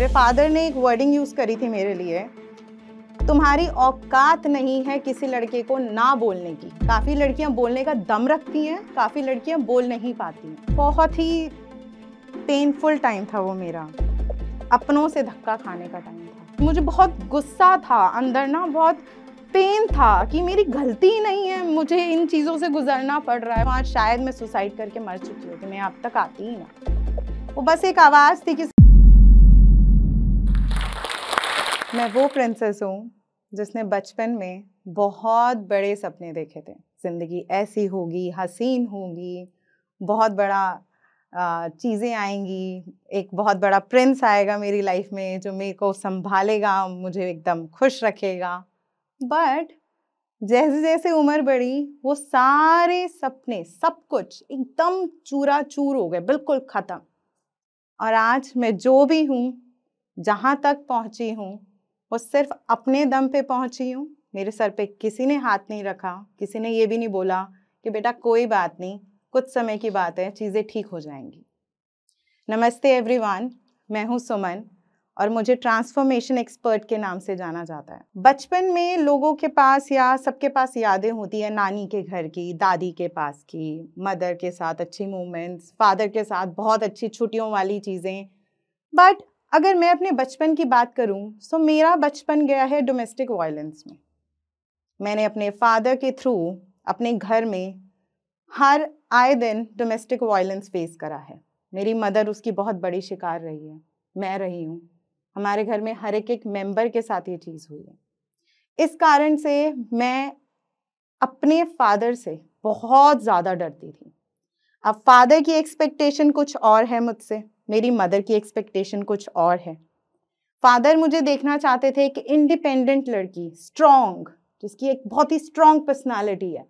मेरे फादर ने एक वर्डिंग यूज़ करी थी मेरे लिए तुम्हारी औकात नहीं है किसी लड़के को ना बोलने की काफ़ी लड़कियां बोलने का दम रखती हैं काफ़ी लड़कियां बोल नहीं पाती बहुत ही पेनफुल टाइम था वो मेरा अपनों से धक्का खाने का टाइम था मुझे बहुत गुस्सा था अंदर ना बहुत पेन था कि मेरी गलती नहीं है मुझे इन चीज़ों से गुजरना पड़ रहा है वहाँ शायद मैं सुसाइड करके मर चुकी होती मैं अब तक आती ही ना वो बस एक आवाज़ थी कि मैं वो प्रिंसेस हूँ जिसने बचपन में बहुत बड़े सपने देखे थे ज़िंदगी ऐसी होगी हसीन होगी बहुत बड़ा चीज़ें आएंगी एक बहुत बड़ा प्रिंस आएगा मेरी लाइफ में जो मेरे को संभालेगा मुझे एकदम खुश रखेगा बट जैसे जैसे उम्र बढ़ी वो सारे सपने सब कुछ एकदम चूरा चूर हो गए बिल्कुल ख़त्म और आज मैं जो भी हूँ जहाँ तक पहुँची हूँ वो सिर्फ अपने दम पे पहुंची हूँ मेरे सर पे किसी ने हाथ नहीं रखा किसी ने ये भी नहीं बोला कि बेटा कोई बात नहीं कुछ समय की बात है चीज़ें ठीक हो जाएंगी नमस्ते एवरीवन मैं हूँ सुमन और मुझे ट्रांसफॉर्मेशन एक्सपर्ट के नाम से जाना जाता है बचपन में लोगों के पास या सबके पास यादें होती हैं नानी के घर की दादी के पास की मदर के साथ अच्छी मोमेंट्स फादर के साथ बहुत अच्छी छुट्टियों वाली चीज़ें बट अगर मैं अपने बचपन की बात करूं तो मेरा बचपन गया है डोमेस्टिक वायलेंस में मैंने अपने फादर के थ्रू अपने घर में हर आए दिन डोमेस्टिक वायलेंस फेस करा है मेरी मदर उसकी बहुत बड़ी शिकार रही है मैं रही हूँ हमारे घर में हर एक एक मेंबर के साथ ये चीज़ हुई है इस कारण से मैं अपने फादर से बहुत ज़्यादा डरती थी अब फादर की एक्सपेक्टेशन कुछ और है मुझसे मेरी मदर की एक्सपेक्टेशन कुछ और है फादर मुझे देखना चाहते थे एक इंडिपेंडेंट लड़की स्ट्रोंग जिसकी एक बहुत ही स्ट्रांग पर्सनालिटी है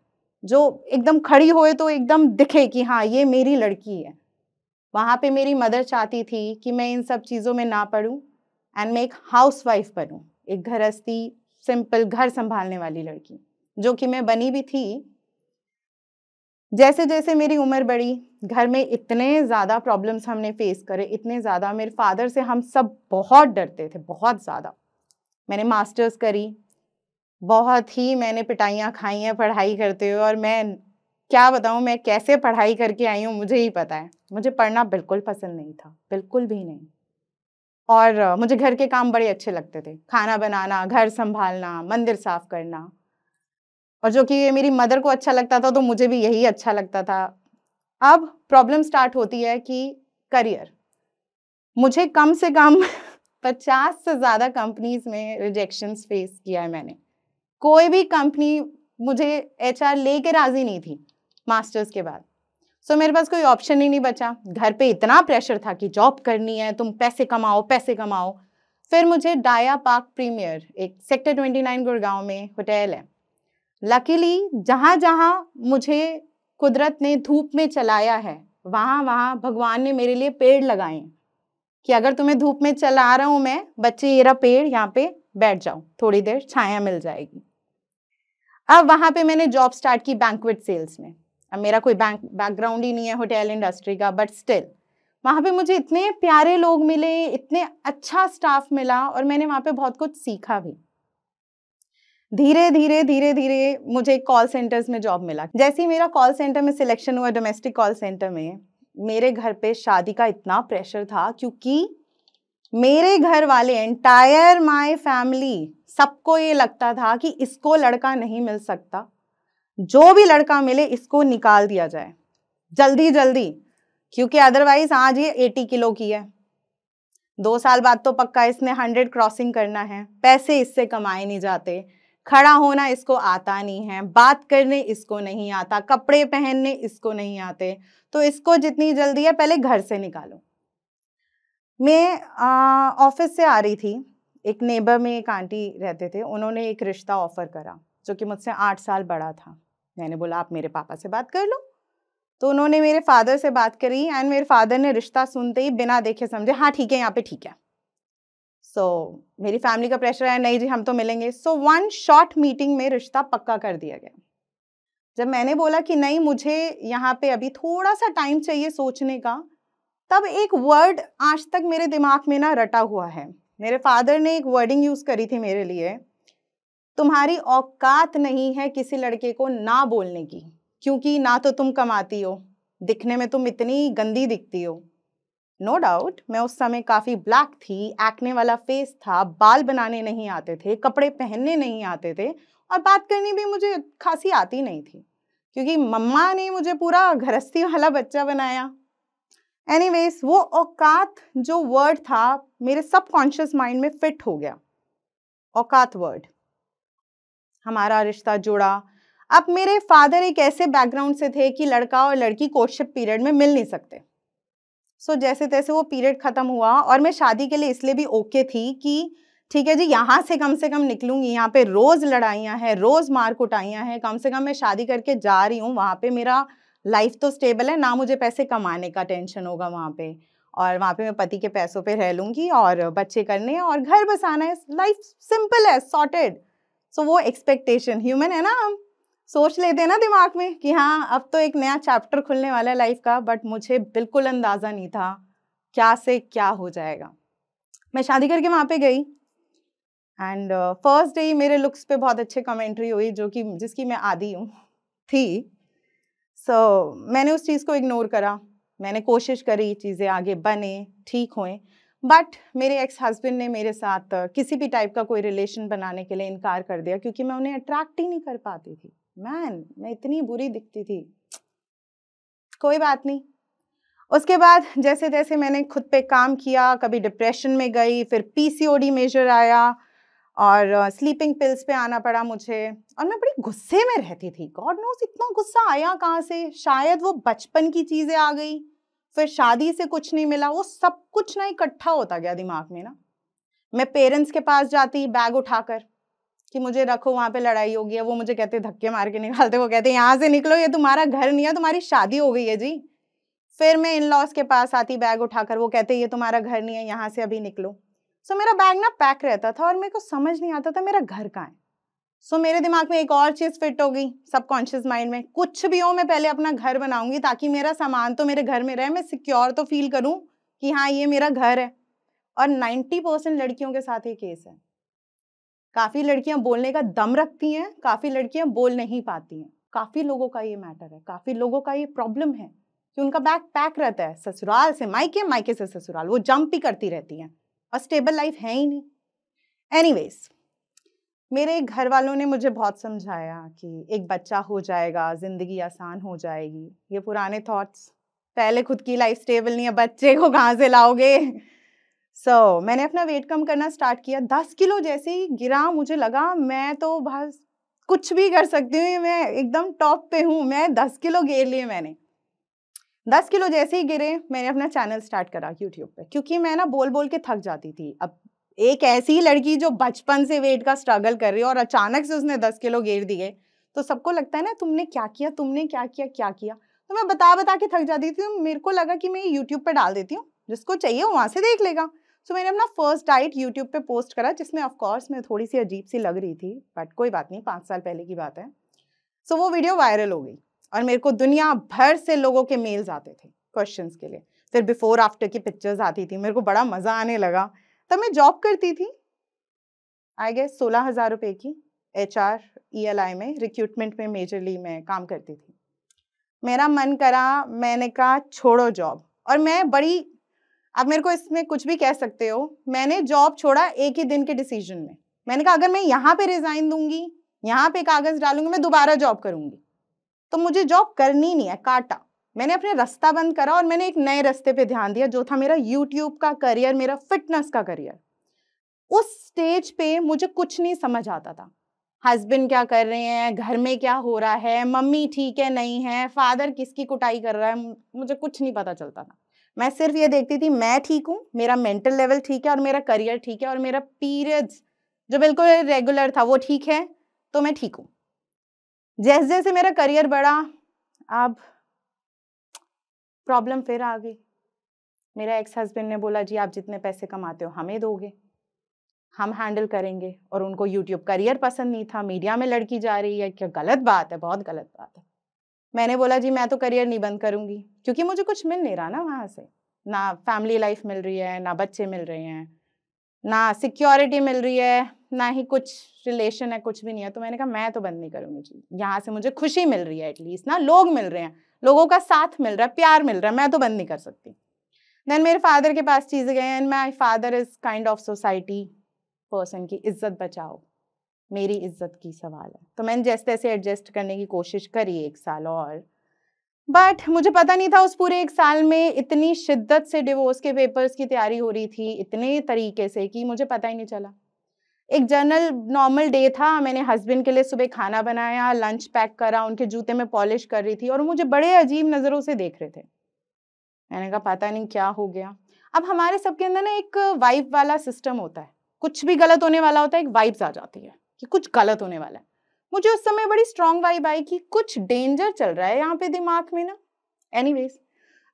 जो एकदम खड़ी होए तो एकदम दिखे कि हाँ ये मेरी लड़की है वहाँ पे मेरी मदर चाहती थी कि मैं इन सब चीज़ों में ना पढ़ूँ एंड मैं एक हाउस वाइफ बनूँ एक घरस्थी सिंपल घर संभालने वाली लड़की जो कि मैं बनी भी थी जैसे जैसे मेरी उम्र बढ़ी घर में इतने ज़्यादा प्रॉब्लम्स हमने फेस करे इतने ज़्यादा मेरे फादर से हम सब बहुत डरते थे बहुत ज़्यादा मैंने मास्टर्स करी बहुत ही मैंने पिटाइयाँ खाई हैं पढ़ाई करते हुए और मैं क्या बताऊँ मैं कैसे पढ़ाई करके आई हूँ मुझे ही पता है मुझे पढ़ना बिल्कुल पसंद नहीं था बिल्कुल भी नहीं और मुझे घर के काम बड़े अच्छे लगते थे खाना बनाना घर संभालना मंदिर साफ करना और जो कि मेरी मदर को अच्छा लगता था तो मुझे भी यही अच्छा लगता था अब प्रॉब्लम स्टार्ट होती है कि करियर मुझे कम से कम पचास से ज़्यादा कंपनीज में रिजेक्शन फेस किया है मैंने कोई भी कंपनी मुझे एच आर ले के राज़ी नहीं थी मास्टर्स के बाद सो so, मेरे पास कोई ऑप्शन ही नहीं बचा घर पे इतना प्रेशर था कि जॉब करनी है तुम पैसे कमाओ पैसे कमाओ फिर मुझे डाया पार्क प्रीमियर एक सेक्टर 29 गुड़गांव में होटल है लकीली जहाँ जहाँ मुझे कुदरत ने धूप में चलाया है वहाँ वहाँ भगवान ने मेरे लिए पेड़ लगाए कि अगर तुम्हें धूप में चला रहा हूँ मैं बच्चे येरा पेड़ यहाँ पे बैठ जाओ थोड़ी देर छाया मिल जाएगी अब वहाँ पे मैंने जॉब स्टार्ट की बैंकवेट सेल्स में अब मेरा कोई बैंक बैकग्राउंड ही नहीं है होटल इंडस्ट्री का बट स्टिल वहाँ पे मुझे इतने प्यारे लोग मिले इतने अच्छा स्टाफ मिला और मैंने वहाँ पे बहुत कुछ सीखा भी धीरे धीरे धीरे धीरे मुझे कॉल सेंटर्स में जॉब मिला जैसे ही मेरा कॉल सेंटर में सिलेक्शन हुआ डोमेस्टिक कॉल सेंटर में मेरे घर पे शादी का इतना प्रेशर था क्योंकि मेरे घर वाले एंटायर माई फैमिली सबको ये लगता था कि इसको लड़का नहीं मिल सकता जो भी लड़का मिले इसको निकाल दिया जाए जल्दी जल्दी क्योंकि अदरवाइज आज ये एटी किलो की है दो साल बाद तो पक्का इसने हंड्रेड क्रॉसिंग करना है पैसे इससे कमाए नहीं जाते खड़ा होना इसको आता नहीं है बात करने इसको नहीं आता कपड़े पहनने इसको नहीं आते तो इसको जितनी जल्दी है पहले घर से निकालो मैं ऑफिस से आ रही थी एक नेबर में एक आंटी रहते थे उन्होंने एक रिश्ता ऑफ़र करा जो कि मुझसे आठ साल बड़ा था मैंने बोला आप मेरे पापा से बात कर लो तो उन्होंने मेरे फादर से बात करी एंड मेरे फादर ने रिश्ता सुनते ही बिना देखे समझे हाँ ठीक है यहाँ पे ठीक है सो so, मेरी फैमिली का प्रेशर है नहीं जी हम तो मिलेंगे सो वन शॉर्ट मीटिंग में रिश्ता पक्का कर दिया गया जब मैंने बोला कि नहीं मुझे यहाँ पे अभी थोड़ा सा टाइम चाहिए सोचने का तब एक वर्ड आज तक मेरे दिमाग में ना रटा हुआ है मेरे फादर ने एक वर्डिंग यूज़ करी थी मेरे लिए तुम्हारी औकात नहीं है किसी लड़के को ना बोलने की क्योंकि ना तो तुम कमाती हो दिखने में तुम इतनी गंदी दिखती हो नो no डाउट मैं उस समय काफ़ी ब्लैक थी एक्ने वाला फेस था बाल बनाने नहीं आते थे कपड़े पहनने नहीं आते थे और बात करनी भी मुझे खासी आती नहीं थी क्योंकि मम्मा ने मुझे पूरा घरस्थी वाला बच्चा बनाया एनीवेज वो औकात जो वर्ड था मेरे सबकॉन्शियस माइंड में फिट हो गया औकात वर्ड हमारा रिश्ता जुड़ा अब मेरे फादर एक ऐसे बैकग्राउंड से थे कि लड़का और लड़की कोर्टशिप पीरियड में मिल नहीं सकते सो so, जैसे तैसे वो पीरियड ख़त्म हुआ और मैं शादी के लिए इसलिए भी ओके थी कि ठीक है जी यहाँ से कम से कम निकलूंगी यहाँ पे रोज़ लड़ाइयाँ हैं रोज़ मार कुटाइयाँ हैं कम से कम मैं शादी करके जा रही हूँ वहाँ पे मेरा लाइफ तो स्टेबल है ना मुझे पैसे कमाने का टेंशन होगा वहाँ पे और वहाँ पे मैं पति के पैसों पे रह लूँगी और बच्चे करने और घर बसाना है लाइफ सिंपल है सॉर्टेड सो so, वो एक्सपेक्टेशन ह्यूमन है ना हम सोच लेते हैं ना दिमाग में कि हाँ अब तो एक नया चैप्टर खुलने वाला है लाइफ का बट मुझे बिल्कुल अंदाज़ा नहीं था क्या से क्या हो जाएगा मैं शादी करके वहाँ पे गई एंड फर्स्ट डे ही मेरे लुक्स पे बहुत अच्छे कमेंट्री हुई जो कि जिसकी मैं आदि हूँ थी सो so, मैंने उस चीज़ को इग्नोर करा मैंने कोशिश करी चीज़ें आगे बने ठीक हुए बट मेरे एक्स हस्बैंड ने मेरे साथ uh, किसी भी टाइप का कोई रिलेशन बनाने के लिए इनकार कर दिया क्योंकि मैं उन्हें अट्रैक्ट ही नहीं कर पाती थी मैन मैं इतनी बुरी दिखती थी कोई बात नहीं उसके बाद जैसे जैसे मैंने खुद पे काम किया कभी डिप्रेशन में गई फिर पीसीओडी मेजर आया और स्लीपिंग पिल्स पे आना पड़ा मुझे और मैं बड़ी गुस्से में रहती थी गॉड नोस इतना गुस्सा आया कहाँ से शायद वो बचपन की चीज़ें आ गई फिर शादी से कुछ नहीं मिला वो सब कुछ ना इकट्ठा होता गया दिमाग में ना मैं पेरेंट्स के पास जाती बैग उठाकर कि मुझे रखो वहाँ पे लड़ाई होगी है वो मुझे कहते धक्के मार के निकालते वो कहते यहाँ से निकलो ये तुम्हारा घर नहीं है तुम्हारी शादी हो गई है जी फिर मैं इन लॉस के पास आती बैग उठाकर वो कहते ये तुम्हारा घर नहीं है यहाँ से अभी निकलो सो मेरा बैग ना पैक रहता था और मेरे को समझ नहीं आता था मेरा घर कहाँ है सो मेरे दिमाग में एक और चीज़ फिट हो गई सबकॉन्शियस माइंड में कुछ भी हो मैं पहले अपना घर बनाऊंगी ताकि मेरा सामान तो मेरे घर में रहे मैं सिक्योर तो फील करूँ कि हाँ ये मेरा घर है और 90 परसेंट लड़कियों के साथ ये केस है काफ़ी लड़कियां बोलने का दम रखती हैं काफ़ी लड़कियां बोल नहीं पाती हैं काफ़ी लोगों का ये मैटर है काफ़ी लोगों का ये प्रॉब्लम है कि उनका बैग पैक रहता है ससुराल से मायके मायके से ससुराल वो जंप ही करती रहती हैं और स्टेबल लाइफ है ही नहीं एनी मेरे घर वालों ने मुझे बहुत समझाया कि एक बच्चा हो जाएगा ज़िंदगी आसान हो जाएगी ये पुराने थॉट्स पहले खुद की लाइफ स्टेबल नहीं है बच्चे को कहाँ से लाओगे सो so, मैंने अपना वेट कम करना स्टार्ट किया दस किलो जैसे ही गिरा मुझे लगा मैं तो बस कुछ भी कर सकती हूँ मैं एकदम टॉप पे हूँ मैं दस किलो गिर लिए मैंने दस किलो जैसे ही गिरे मैंने अपना चैनल स्टार्ट करा यूट्यूब पे क्योंकि मैं ना बोल बोल के थक जाती थी अब एक ऐसी लड़की जो बचपन से वेट का स्ट्रगल कर रही है और अचानक से उसने दस किलो गेर दिए तो सबको लगता है ना तुमने क्या किया तुमने क्या किया क्या किया तो मैं बता बता के थक जाती थी मेरे को लगा कि मैं यूट्यूब पर डाल देती हूँ जिसको चाहिए वहाँ से देख लेगा सो तो मैंने अपना फर्स्ट डाइट यूट्यूब पे पोस्ट करा जिसमें ऑफकोर्स मैं थोड़ी सी अजीब सी लग रही थी बट कोई बात नहीं पाँच साल पहले की बात है सो so, वो वीडियो वायरल हो गई और मेरे को दुनिया भर से लोगों के मेल्स आते थे क्वेश्चन के लिए फिर बिफोर आफ्टर की पिक्चर्स आती थी मेरे को बड़ा मज़ा आने लगा तब मैं जॉब करती थी आई गेस सोलह हज़ार रुपये की H R E L I में रिक्रूटमेंट में मेजरली मैं काम करती थी मेरा मन करा मैंने कहा छोड़ो जॉब और मैं बड़ी आप मेरे को इसमें कुछ भी कह सकते हो मैंने जॉब छोड़ा एक ही दिन के डिसीजन में मैंने कहा अगर मैं यहाँ पे रिजाइन दूंगी यहाँ पे कागज डालूंगी मैं दोबारा जॉब करूंगी तो मुझे जॉब करनी नहीं है काटा मैंने अपने रास्ता बंद करा और मैंने एक नए रास्ते पे ध्यान दिया जो था मेरा यूट्यूब का करियर मेरा फिटनेस का करियर उस स्टेज पे मुझे कुछ नहीं समझ आता था हस्बैंड क्या कर रहे हैं घर में क्या हो रहा है मम्मी ठीक है नहीं है फादर किसकी कुटाई कर रहा है मुझे कुछ नहीं पता चलता था मैं सिर्फ ये देखती थी मैं ठीक हूँ मेरा मेंटल लेवल ठीक है और मेरा करियर ठीक है और मेरा पीरियड्स जो बिल्कुल रेगुलर था वो ठीक है तो मैं ठीक हूँ जैसे जैसे मेरा करियर बढ़ा अब प्रॉब्लम फिर आ गई मेरा एक्स हस्बैंड ने बोला जी आप जितने पैसे कमाते हो हमें दोगे हम हैंडल करेंगे और उनको यूट्यूब करियर पसंद नहीं था मीडिया में लड़की जा रही है क्या गलत बात है बहुत गलत बात है मैंने बोला जी मैं तो करियर नहीं बंद करूँगी क्योंकि मुझे कुछ मिल नहीं रहा ना वहाँ से ना फैमिली लाइफ मिल रही है ना बच्चे मिल रहे हैं ना सिक्योरिटी मिल रही है ना ही कुछ रिलेशन है कुछ भी नहीं है तो मैंने कहा मैं तो बंद नहीं करूँगी यहाँ से मुझे खुशी मिल रही है एटलीस्ट ना लोग मिल रहे हैं लोगों का साथ मिल रहा है प्यार मिल रहा है मैं तो बंद नहीं कर सकती देन मेरे फादर के पास चीज़ें गए and my father is kind of society person की इज्जत बचाओ मेरी इज्जत की सवाल है तो मैंने जैसे तैसे एडजस्ट करने की कोशिश करी एक साल और बट मुझे पता नहीं था उस पूरे एक साल में इतनी शिद्दत से डिवोर्स के पेपर्स की तैयारी हो रही थी इतने तरीके से कि मुझे पता ही नहीं चला एक जनरल नॉर्मल डे था मैंने हस्बैंड के लिए सुबह खाना बनाया लंच पैक करा उनके जूते में पॉलिश कर रही थी और मुझे बड़े अजीब नज़रों से देख रहे थे मैंने कहा पता नहीं क्या हो गया अब हमारे सबके अंदर ना एक वाइफ वाला सिस्टम होता है कुछ भी गलत होने वाला होता है एक वाइब्स आ जाती है कि कुछ गलत होने वाला है मुझे उस समय बड़ी स्ट्रांग वाइब आई कि कुछ डेंजर चल रहा है यहाँ पे दिमाग में ना एनी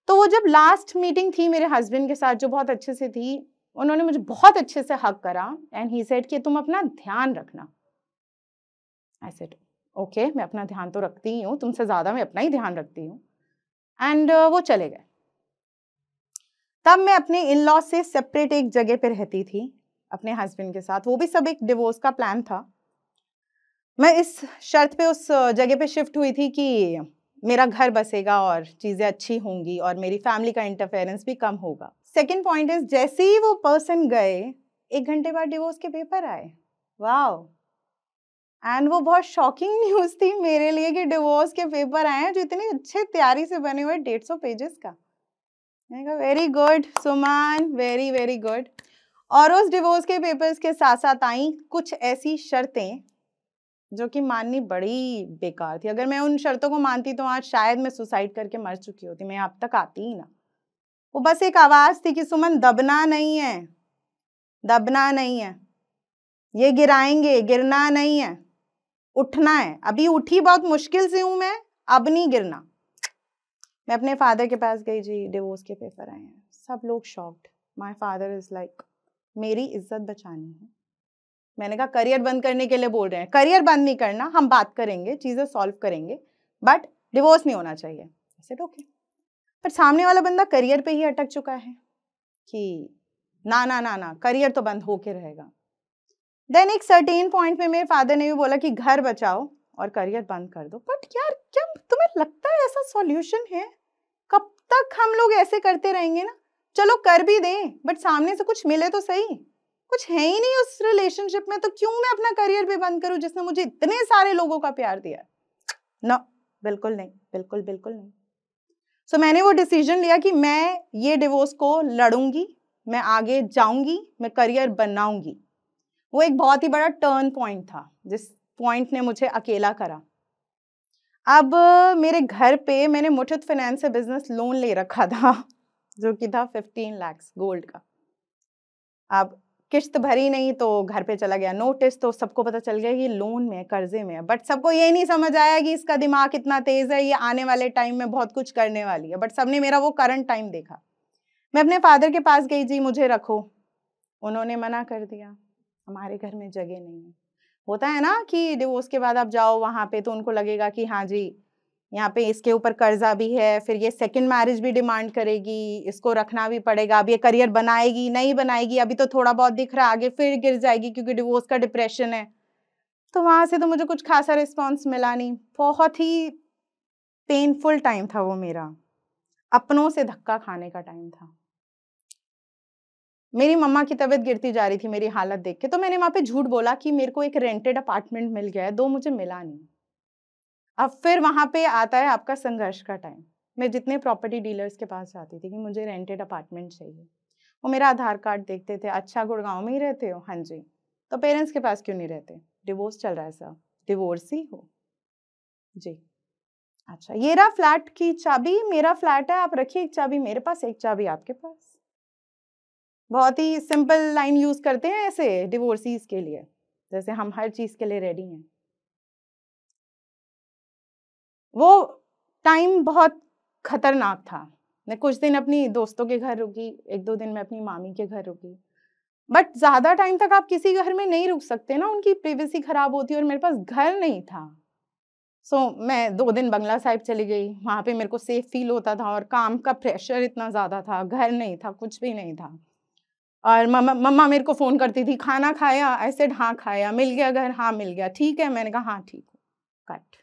तो वो जब लास्ट मीटिंग थी मेरे हस्बैंड के साथ जो बहुत अच्छे से थी उन्होंने मुझे बहुत अच्छे से हक करा एंड ही सेड कि तुम अपना ध्यान रखना आई सेड ओके मैं अपना ध्यान तो रखती ही हूँ तुमसे ज़्यादा मैं अपना ही ध्यान रखती हूँ एंड uh, वो चले गए तब मैं अपने इन लॉ से सेपरेट एक जगह पे रहती थी अपने हस्बैंड के साथ वो भी सब एक डिवोर्स का प्लान था मैं इस शर्त पे उस जगह पे शिफ्ट हुई थी कि मेरा घर बसेगा और चीज़ें अच्छी होंगी और मेरी फैमिली का इंटरफेरेंस भी कम होगा सेकेंड पॉइंट इज जैसे ही वो पर्सन गए एक घंटे बाद डिवोर्स के पेपर आए वाह एंड वो बहुत शॉकिंग न्यूज़ थी मेरे लिए कि डिवोर्स के पेपर आए हैं जो इतने अच्छे तैयारी से बने हुए डेढ़ सौ पेजेस का मैंने कहा very good Suman very very good और उस डिवोर्स के पेपर्स के साथ साथ आई कुछ ऐसी शर्तें जो कि माननी बड़ी बेकार थी अगर मैं उन शर्तों को मानती तो आज शायद मैं सुसाइड करके मर चुकी होती मैं अब तक आती ही ना वो बस एक आवाज़ थी कि सुमन दबना नहीं है दबना नहीं है ये गिराएंगे गिरना नहीं है उठना है अभी उठी बहुत मुश्किल से हूँ मैं अब नहीं गिरना मैं अपने फादर के पास गई जी डिवोर्स के पेपर आए हैं सब लोग shocked my father is like मेरी इज्जत बचानी है मैंने कहा करियर बंद करने के लिए बोल रहे हैं करियर बंद नहीं करना हम बात करेंगे चीज़ें सॉल्व करेंगे बट डिवोर्स नहीं होना चाहिए ऐसे ओके पर सामने वाला बंदा करियर पे ही अटक चुका है कि ना ना ना ना करियर तो बंद होके रहेगा देन एक सर्टेन पॉइंट में मेरे फादर ने भी बोला कि घर बचाओ और करियर बंद कर दो बट यार क्या तुम्हें लगता है ऐसा सॉल्यूशन है कब तक हम लोग ऐसे करते रहेंगे ना चलो कर भी दें बट सामने से कुछ मिले तो सही कुछ है ही नहीं उस रिलेशनशिप में तो क्यों मैं अपना करियर भी बंद करूं जिसने मुझे इतने सारे लोगों का प्यार दिया ना बिल्कुल नहीं बिल्कुल बिल्कुल नहीं सो so, मैंने वो डिसीजन लिया कि मैं ये डिवोर्स को लड़ूंगी मैं आगे जाऊंगी मैं करियर बनाऊंगी वो एक बहुत ही बड़ा टर्न पॉइंट था जिस पॉइंट ने मुझे अकेला करा अब मेरे घर पे मैंने मुठत फाइनेंस से बिजनेस लोन ले रखा था जो कि था 15 लाख गोल्ड का अब किश्त भरी नहीं तो घर पे चला गया नोटिस तो सबको पता चल गया ये लोन में है कर्जे में है बट सबको ये नहीं समझ आया कि इसका दिमाग इतना तेज है ये आने वाले टाइम में बहुत कुछ करने वाली है बट सबने मेरा वो करंट टाइम देखा मैं अपने फादर के पास गई जी मुझे रखो उन्होंने मना कर दिया हमारे घर में जगह नहीं है होता है ना कि डिवोर्स के बाद आप जाओ वहाँ पे तो उनको लगेगा कि हाँ जी यहाँ पे इसके ऊपर कर्जा भी है फिर ये सेकंड मैरिज भी डिमांड करेगी इसको रखना भी पड़ेगा अब ये करियर बनाएगी नहीं बनाएगी अभी तो थोड़ा बहुत दिख रहा आगे फिर गिर जाएगी क्योंकि डिवोर्स का डिप्रेशन है तो वहाँ से तो मुझे कुछ खासा रिस्पॉन्स मिला नहीं बहुत ही पेनफुल टाइम था वो मेरा अपनों से धक्का खाने का टाइम था मेरी मम्मा की तबीयत गिरती जा रही थी मेरी हालत देख के तो मैंने वहां पे झूठ बोला कि मेरे को एक रेंटेड अपार्टमेंट मिल गया है दो मुझे मिला नहीं अब फिर वहाँ पे आता है आपका संघर्ष का टाइम मैं जितने प्रॉपर्टी डीलर्स के पास जाती थी कि मुझे रेंटेड अपार्टमेंट चाहिए वो मेरा आधार कार्ड देखते थे अच्छा गुड़गांव में ही रहते हो हाँ जी तो पेरेंट्स के पास क्यों नहीं रहते डिवोर्स चल रहा है सर डिवोर्स ही हो जी अच्छा ये रहा फ्लैट की चाबी मेरा फ्लैट है आप रखिए एक चाबी मेरे पास एक चाबी आपके पास बहुत ही सिंपल लाइन यूज करते हैं ऐसे डिवोर्सीज के लिए जैसे हम हर चीज के लिए रेडी हैं वो टाइम बहुत खतरनाक था मैं कुछ दिन अपनी दोस्तों के घर रुकी एक दो दिन मैं अपनी मामी के घर रुकी बट ज़्यादा टाइम तक आप किसी घर में नहीं रुक सकते ना उनकी प्रिवेसी ख़राब होती और मेरे पास घर नहीं था सो so, मैं दो दिन बंगला साहिब चली गई वहाँ पे मेरे को सेफ फील होता था और काम का प्रेशर इतना ज़्यादा था घर नहीं था कुछ भी नहीं था और मम्मा मम्मा मेरे को फ़ोन करती थी खाना खाया ऐसे हाँ खाया मिल गया घर हाँ मिल गया ठीक है मैंने कहा हाँ ठीक है कट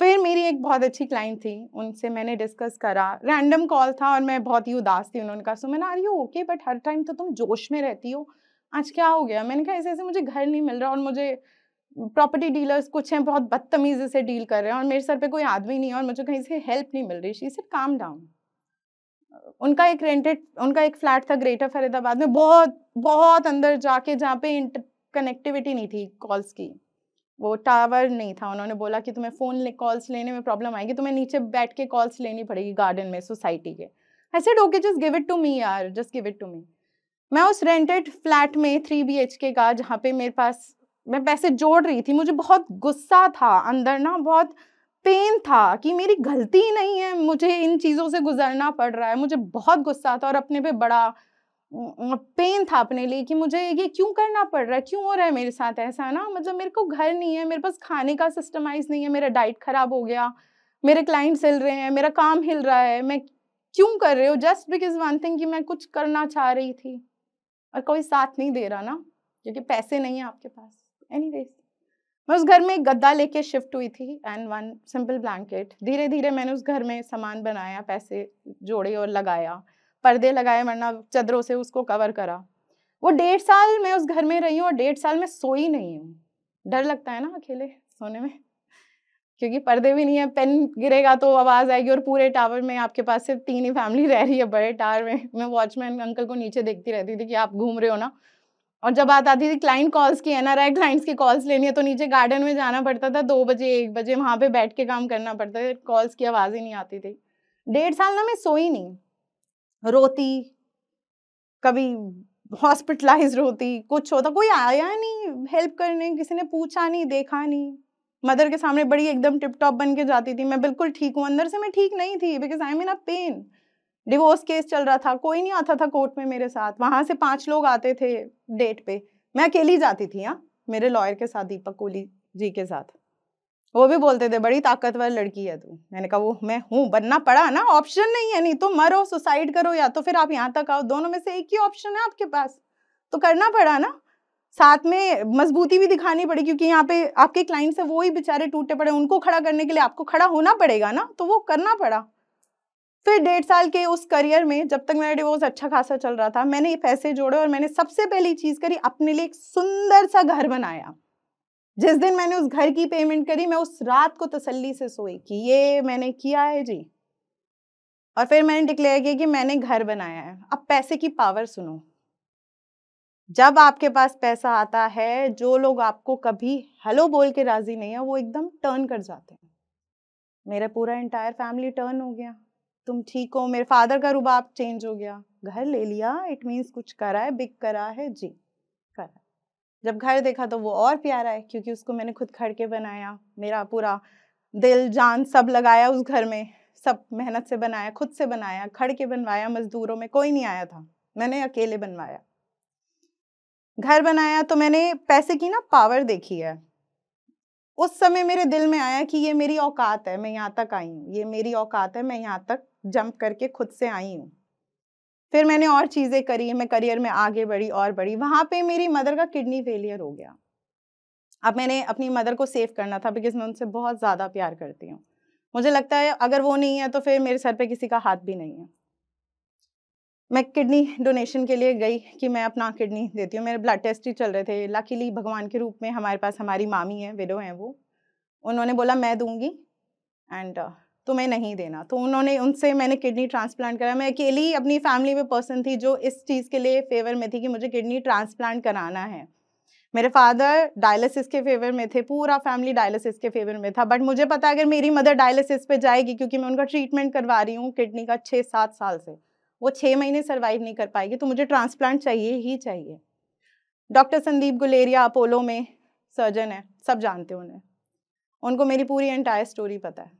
फिर मेरी एक बहुत अच्छी क्लाइंट थी उनसे मैंने डिस्कस करा रैंडम कॉल था और मैं बहुत ही उदास थी उन्होंने कहा सो मैंने आर यू ओके बट हर टाइम तो तुम जोश में रहती हो आज क्या हो गया मैंने कहा ऐसे ऐसे मुझे घर नहीं मिल रहा और मुझे प्रॉपर्टी डीलर्स कुछ हैं बहुत बदतमीजी से डील कर रहे हैं और मेरे सर पे कोई आदमी नहीं है और मुझे कहीं से हेल्प नहीं मिल रही शी सिर्फ काम डाउन उनका एक रेंटेड उनका एक फ्लैट था ग्रेटर फरीदाबाद में बहुत बहुत अंदर जाके जहाँ पे कनेक्टिविटी नहीं थी कॉल्स की वो टावर नहीं था उन्होंने बोला कि तुम्हें फ़ोन ले, कॉल्स लेने में प्रॉब्लम आएगी तुम्हें नीचे बैठ के कॉल्स लेनी पड़ेगी गार्डन में सोसाइटी के I said okay just give it to me यार just give it to me मैं उस रेंटेड फ्लैट में थ्री बी एच के का जहाँ पे मेरे पास मैं पैसे जोड़ रही थी मुझे बहुत गुस्सा था अंदर ना बहुत पेन था कि मेरी गलती नहीं है मुझे इन चीज़ों से गुजरना पड़ रहा है मुझे बहुत गुस्सा था और अपने पे बड़ा पेन था अपने लिए कि मुझे ये क्यों करना पड़ रहा है क्यों हो रहा है मेरे साथ ऐसा ना मतलब मेरे को घर नहीं है मेरे पास खाने का सिस्टमाइज नहीं है मेरा डाइट खराब हो गया मेरे क्लाइंट्स हिल रहे हैं मेरा काम हिल रहा है मैं क्यों कर रही हूँ जस्ट बिकॉज वन थिंग कि मैं कुछ करना चाह रही थी और कोई साथ नहीं दे रहा ना क्योंकि पैसे नहीं है आपके पास एनी मैं उस घर में एक गद्दा लेके शिफ्ट हुई थी एंड वन सिंपल ब्लैंकेट धीरे धीरे मैंने उस घर में सामान बनाया पैसे जोड़े और लगाया पर्दे लगाए वरना चादरों से उसको कवर करा वो डेढ़ साल मैं उस घर में रही हूँ और डेढ़ साल में सोई नहीं हूँ डर लगता है ना अकेले सोने में क्योंकि पर्दे भी नहीं है पेन गिरेगा तो आवाज़ आएगी और पूरे टावर में आपके पास सिर्फ तीन ही फैमिली रह रही है बड़े टावर में मैं वॉचमैन अंकल को नीचे देखती रहती थी कि आप घूम रहे हो ना और जब बात आती थी क्लाइंट कॉल्स की एनआरआई क्लाइंट्स की कॉल्स लेनी है तो नीचे गार्डन में जाना पड़ता था दो बजे एक बजे वहाँ पे बैठ के काम करना पड़ता था कॉल्स की आवाज़ ही नहीं आती थी डेढ़ साल ना मैं सोई नहीं रोती कभी हॉस्पिटलाइज होती कुछ होता कोई आया नहीं हेल्प करने किसी ने पूछा नहीं देखा नहीं मदर के सामने बड़ी एकदम टिप टॉप बन के जाती थी मैं बिल्कुल ठीक हूँ अंदर से मैं ठीक नहीं थी because I mean a pen divorce case चल रहा था कोई नहीं आता था कोर्ट में मेरे साथ वहाँ से पांच लोग आते थे डेट पे मैं अकेली जाती थी हाँ मेरे लॉयर के साथ दीपक कोहली जी के साथ वो भी बोलते थे बड़ी ताकतवर लड़की है तू मैंने कहा वो मैं हूँ बनना पड़ा ना ऑप्शन नहीं है नहीं तो मरो सुसाइड करो या तो फिर आप यहाँ तक आओ दोनों में से एक ही ऑप्शन है आपके पास तो करना पड़ा ना साथ में मजबूती भी दिखानी पड़ी क्योंकि यहाँ पे आपके क्लाइंट से वो ही बेचारे टूटे पड़े उनको खड़ा करने के लिए आपको खड़ा होना पड़ेगा ना तो वो करना पड़ा फिर डेढ़ साल के उस करियर में जब तक मेरा डिवोर्स अच्छा खासा चल रहा था मैंने ये पैसे जोड़े और मैंने सबसे पहली चीज़ करी अपने लिए एक सुंदर सा घर बनाया जिस दिन मैंने उस घर की पेमेंट करी मैं उस रात को तसल्ली से सोई कि ये मैंने किया है जी और फिर मैंने डिक्लेयर किया कि मैंने घर बनाया है अब पैसे की पावर सुनो जब आपके पास पैसा आता है जो लोग आपको कभी हेलो बोल के राजी नहीं है वो एकदम टर्न कर जाते हैं मेरा पूरा इंटायर फैमिली टर्न हो गया तुम ठीक हो मेरे फादर का रूबाब चेंज हो गया घर ले लिया इट मीन्स कुछ करा है बिग करा है जी करा है जब घर देखा तो वो और प्यारा है क्योंकि उसको मैंने खुद खड़ के बनाया मेरा पूरा दिल जान सब लगाया उस घर में सब मेहनत से बनाया खुद से बनाया खड़ के बनवाया मजदूरों में कोई नहीं आया था मैंने अकेले बनवाया घर बनाया तो मैंने पैसे की ना पावर देखी है उस समय मेरे दिल में आया कि ये मेरी औकात है मैं यहाँ तक आई हूँ ये मेरी औकात है मैं यहाँ तक जंप करके खुद से आई हूँ फिर मैंने और चीज़ें करी मैं करियर में आगे बढ़ी और बढ़ी वहाँ पे मेरी मदर का किडनी फेलियर हो गया अब मैंने अपनी मदर को सेव करना था बिकॉज मैं उनसे बहुत ज़्यादा प्यार करती हूँ मुझे लगता है अगर वो नहीं है तो फिर मेरे सर पे किसी का हाथ भी नहीं है मैं किडनी डोनेशन के लिए गई कि मैं अपना किडनी देती हूँ मेरे ब्लड टेस्ट ही चल रहे थे लकीली भगवान के रूप में हमारे पास हमारी मामी है विडो हैं वो उन्होंने बोला मैं दूंगी एंड uh, तुम्हें नहीं देना तो उन्होंने उनसे मैंने किडनी ट्रांसप्लांट कराया मैं अकेली अपनी फैमिली में पर्सन थी जो इस चीज़ के लिए फेवर में थी कि मुझे किडनी ट्रांसप्लांट कराना है मेरे फादर डायलिसिस के फेवर में थे पूरा फैमिली डायलिसिस के फेवर में था बट मुझे पता है अगर मेरी मदर डायलिसिस पे जाएगी क्योंकि मैं उनका ट्रीटमेंट करवा रही हूँ किडनी का छः सात साल से वो छः महीने सर्वाइव नहीं कर पाएगी तो मुझे ट्रांसप्लांट चाहिए ही चाहिए डॉक्टर संदीप गुलेरिया अपोलो में सर्जन है सब जानते उन्हें उनको मेरी पूरी एंटायर स्टोरी पता है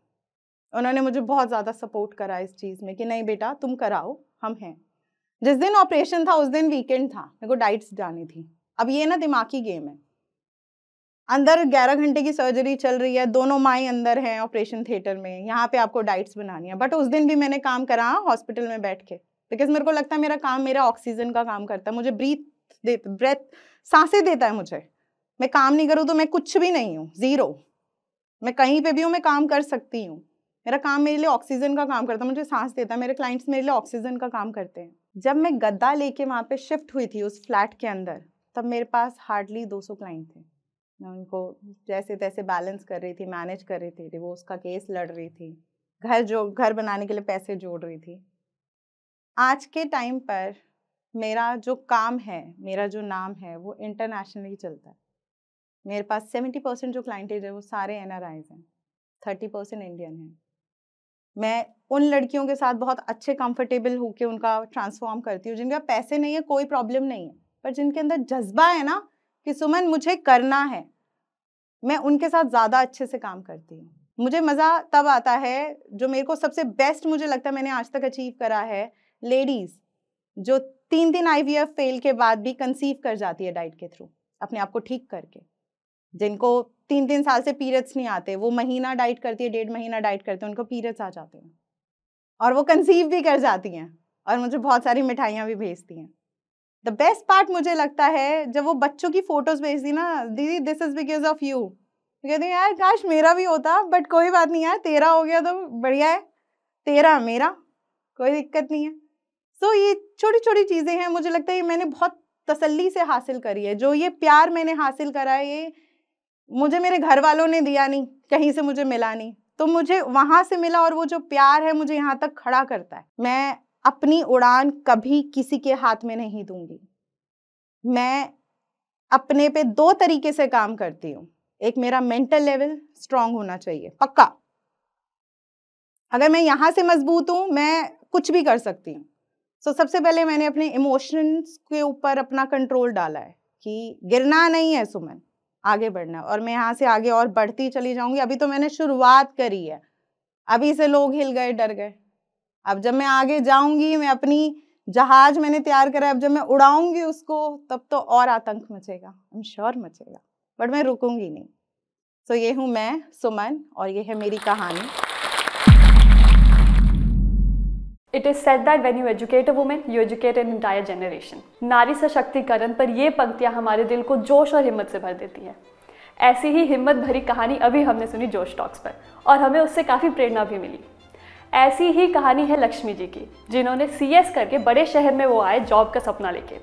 उन्होंने मुझे बहुत ज़्यादा सपोर्ट करा इस चीज़ में कि नहीं बेटा तुम कराओ हम हैं जिस दिन ऑपरेशन था उस दिन वीकेंड था मेरे को डाइट्स जानी थी अब ये ना दिमागी गेम है अंदर ग्यारह घंटे की सर्जरी चल रही है दोनों माई अंदर हैं ऑपरेशन थिएटर में यहाँ पे आपको डाइट्स बनानी है बट उस दिन भी मैंने काम करा हॉस्पिटल में बैठ के बिकॉज मेरे को लगता है मेरा काम मेरा ऑक्सीजन का काम करता है मुझे ब्रीथ दे ब्रेथ सांसें देता है मुझे मैं काम नहीं करूँ तो मैं कुछ भी नहीं हूँ ज़ीरो मैं कहीं पे भी हूँ मैं काम कर सकती हूँ मेरा काम मेरे लिए ऑक्सीजन का काम करता मुझे सांस देता मेरे क्लाइंट्स मेरे लिए ऑक्सीजन का काम करते हैं जब मैं गद्दा लेके वहाँ पे शिफ्ट हुई थी उस फ्लैट के अंदर तब मेरे पास हार्डली 200 क्लाइंट थे मैं उनको जैसे तैसे बैलेंस कर रही थी मैनेज कर रही थी वो का केस लड़ रही थी घर जो घर बनाने के लिए पैसे जोड़ रही थी आज के टाइम पर मेरा जो काम है मेरा जो नाम है वो इंटरनेशनली चलता है मेरे पास सेवेंटी परसेंट जो क्लाइंटेज है वो सारे एन हैं थर्टी परसेंट इंडियन हैं मैं उन लड़कियों के साथ बहुत अच्छे कंफर्टेबल होके उनका ट्रांसफॉर्म करती हूँ जिनका पैसे नहीं है कोई प्रॉब्लम नहीं है पर जिनके अंदर जज्बा है ना कि सुमन मुझे करना है मैं उनके साथ ज़्यादा अच्छे से काम करती हूँ मुझे मज़ा तब आता है जो मेरे को सबसे बेस्ट मुझे लगता है मैंने आज तक अचीव करा है लेडीज़ जो तीन दिन आई फेल के बाद भी कंसीव कर जाती है डाइट के थ्रू अपने आप को ठीक करके जिनको तीन तीन साल से पीरियड्स नहीं आते वो महीना डाइट करती है डेढ़ महीना डाइट करते हैं उनको पीरियड्स आ जाते हैं और वो कंसीव भी कर जाती हैं और मुझे बहुत सारी मिठाइयाँ भी भेजती हैं द बेस्ट पार्ट मुझे लगता है जब वो बच्चों की फ़ोटोज़ भेजती ना दीदी this is because of you कहते हैं यार काश मेरा भी होता बट कोई बात नहीं यार तेरा हो गया तो बढ़िया है तेरा मेरा कोई दिक्कत नहीं है सो so, ये छोटी छोटी चीज़ें हैं मुझे लगता है ये मैंने बहुत तसल्ली से हासिल करी है जो ये प्यार मैंने हासिल करा है ये मुझे मेरे घर वालों ने दिया नहीं कहीं से मुझे मिला नहीं तो मुझे वहां से मिला और वो जो प्यार है मुझे यहाँ तक खड़ा करता है मैं अपनी उड़ान कभी किसी के हाथ में नहीं दूंगी मैं अपने पे दो तरीके से काम करती हूँ एक मेरा मेंटल लेवल स्ट्रांग होना चाहिए पक्का अगर मैं यहाँ से मजबूत हूँ मैं कुछ भी कर सकती हूँ सो so, सबसे पहले मैंने अपने इमोशंस के ऊपर अपना कंट्रोल डाला है कि गिरना नहीं है सुमन आगे बढ़ना और मैं यहाँ से आगे और बढ़ती चली जाऊंगी अभी तो मैंने शुरुआत करी है अभी से लोग हिल गए डर गए अब जब मैं आगे जाऊंगी मैं अपनी जहाज मैंने तैयार करा अब जब मैं उड़ाऊंगी उसको तब तो और आतंक मचेगा आई एम श्योर मचेगा बट मैं रुकूंगी नहीं सो so, ये हूँ मैं सुमन और ये है मेरी कहानी it is said that when you educate a woman you educate an entire generation नारी सशक्तिकरण पर ये पंक्तियाँ हमारे दिल को जोश और हिम्मत से भर देती है ऐसी ही हिम्मत भरी कहानी अभी हमने सुनी जोश टॉक्स पर और हमें उससे काफ़ी प्रेरणा भी मिली ऐसी ही कहानी है लक्ष्मी जी की जिन्होंने सी करके बड़े शहर में वो आए जॉब का सपना लेके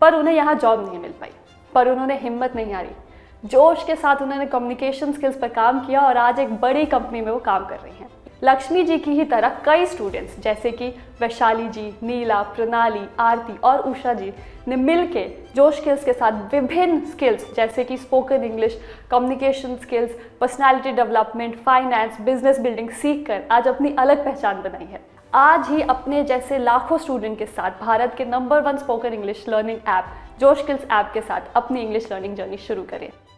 पर उन्हें यहाँ जॉब नहीं मिल पाई पर उन्होंने हिम्मत नहीं हारी जोश के साथ उन्होंने कम्युनिकेशन स्किल्स पर काम किया और आज एक बड़ी कंपनी में वो काम कर रही हैं लक्ष्मी जी की ही तरह कई स्टूडेंट्स जैसे कि वैशाली जी नीला प्रणाली आरती और उषा जी ने मिल के जो स्किल्स के साथ विभिन्न स्किल्स जैसे कि spoken English communication skills personality development finance business building सीख कर आज अपनी अलग पहचान बनाई है आज ही अपने जैसे लाखों स्टूडेंट के साथ भारत के number one spoken English learning app Josh skills app के साथ अपनी इंग्लिश लर्निंग जर्नी शुरू करें